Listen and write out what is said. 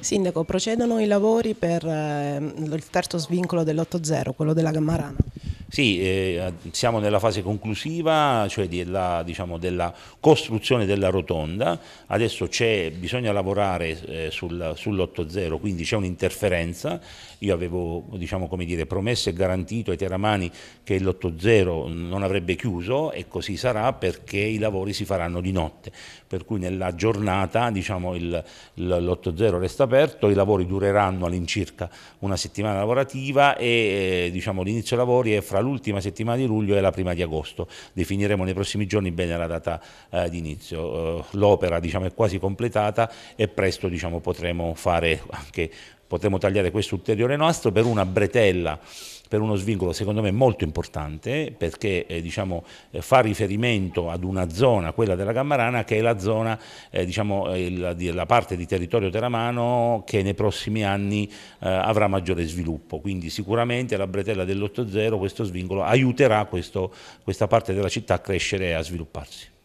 Sindaco, procedono i lavori per eh, il terzo svincolo dell'8-0, quello della Gammarana? Sì, eh, siamo nella fase conclusiva, cioè della, diciamo, della costruzione della rotonda, adesso bisogna lavorare eh, sul, sull'8.0, quindi c'è un'interferenza, io avevo diciamo, dire, promesso e garantito ai teramani che l'8.0 non avrebbe chiuso e così sarà perché i lavori si faranno di notte, per cui nella giornata diciamo, l'8.0 resta aperto, i lavori dureranno all'incirca una settimana lavorativa e eh, diciamo, l'inizio lavori è fra fra l'ultima settimana di luglio e la prima di agosto. Definiremo nei prossimi giorni bene la data eh, di inizio. Eh, L'opera diciamo, è quasi completata e presto diciamo, potremo, anche, potremo tagliare questo ulteriore nastro per una bretella per uno svincolo secondo me molto importante perché eh, diciamo, eh, fa riferimento ad una zona, quella della Gammarana, che è la zona, eh, diciamo, eh, la, la, parte di territorio teramano che nei prossimi anni eh, avrà maggiore sviluppo. Quindi sicuramente la bretella dell'8-0, questo svincolo, aiuterà questo, questa parte della città a crescere e a svilupparsi.